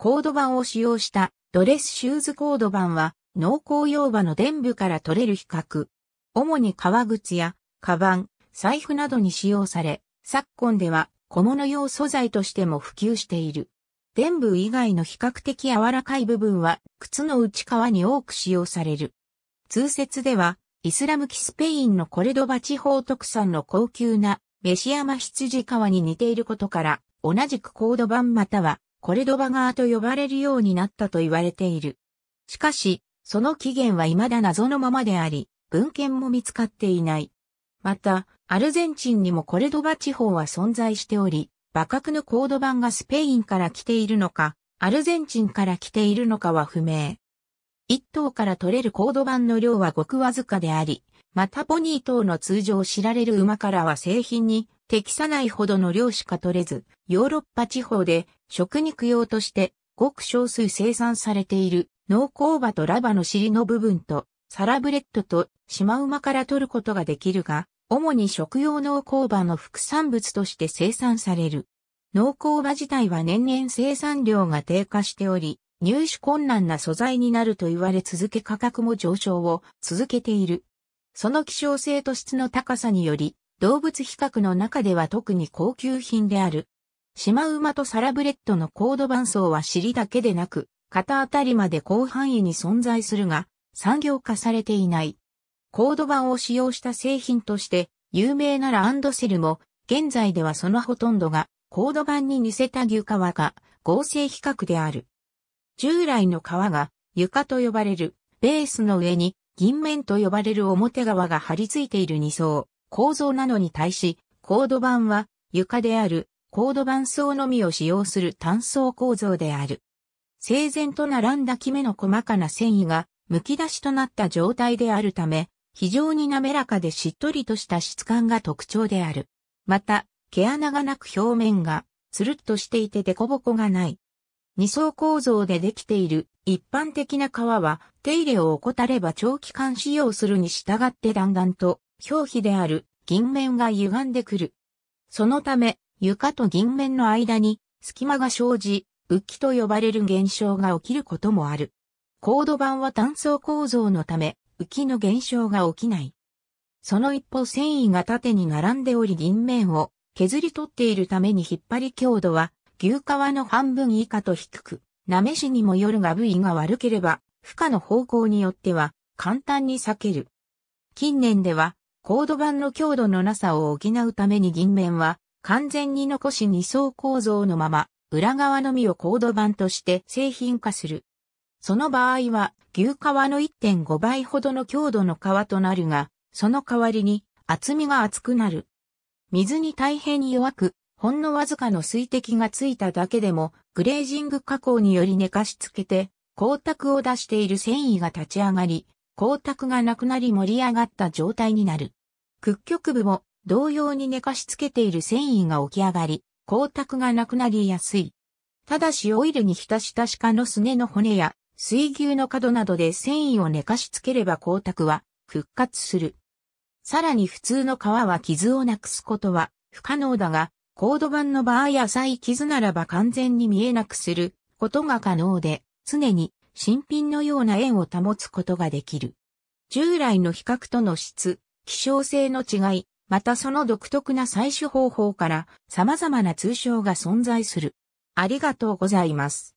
コード板を使用したドレスシューズコード板は濃厚用馬の伝部から取れる比較。主に革靴や、カバン、財布などに使用され、昨今では小物用素材としても普及している。伝部以外の比較的柔らかい部分は靴の内側に多く使用される。通説では、イスラムキスペインのコレドバ地方特産の高級なメシアマ羊革に似ていることから、同じくコード版またはコルドバ川と呼ばれるようになったと言われている。しかし、その起源は未だ謎のままであり、文献も見つかっていない。また、アルゼンチンにもコルドバ地方は存在しており、馬角のコード版がスペインから来ているのか、アルゼンチンから来ているのかは不明。一頭から取れるコード版の量はごくわずかであり、またポニー等の通常知られる馬からは製品に適さないほどの量しか取れず、ヨーロッパ地方で食肉用としてごく少数生産されている農耕馬とラバの尻の部分とサラブレッドとシマウマから取ることができるが、主に食用農耕馬の副産物として生産される。農耕馬自体は年々生産量が低下しており、入手困難な素材になると言われ続け価格も上昇を続けている。その希少性と質の高さにより、動物比較の中では特に高級品である。シマウマとサラブレッドのコード伴層は尻だけでなく、肩あたりまで広範囲に存在するが、産業化されていない。コード版を使用した製品として、有名ならアンドセルも、現在ではそのほとんどが、コード版に似せた牛革が合成比較である。従来の革が床と呼ばれる、ベースの上に銀面と呼ばれる表側が張り付いている2層。構造なのに対し、コード板は床であるコード板層のみを使用する単層構造である。整然と並んだ木目の細かな繊維が剥き出しとなった状態であるため、非常に滑らかでしっとりとした質感が特徴である。また、毛穴がなく表面が、つるっとしていて凸凹がない。二層構造でできている一般的な革は手入れを怠れば長期間使用するに従ってだんと表皮である銀面が歪んでくる。そのため、床と銀面の間に隙間が生じ、浮きと呼ばれる現象が起きることもある。コード板は単層構造のため、浮きの現象が起きない。その一方繊維が縦に並んでおり銀面を削り取っているために引っ張り強度は牛革の半分以下と低く、なめしにもよるが部位が悪ければ、負荷の方向によっては簡単に避ける。近年ではコード板の強度のなさを補うために銀面は完全に残し2層構造のまま、裏側のみをコード板として製品化する。その場合は、牛革の1.5倍ほどの強度の革となるが、その代わりに厚みが厚くなる。水に大変に弱く、ほんのわずかの水滴がついただけでも、グレージング加工により寝かしつけて、光沢を出している繊維が立ち上がり、光沢がなくなり盛り上がった状態になる。屈曲部も同様に寝かしつけている繊維が起き上がり、光沢がなくなりやすい。ただしオイルに浸した鹿のすねの骨や水牛の角などで繊維を寝かしつければ光沢は復活する。さらに普通の皮は傷をなくすことは不可能だが、コード版の場合浅い傷ならば完全に見えなくすることが可能で、常に新品のような円を保つことができる。従来の比較との質、希少性の違い、またその独特な採取方法から様々な通称が存在する。ありがとうございます。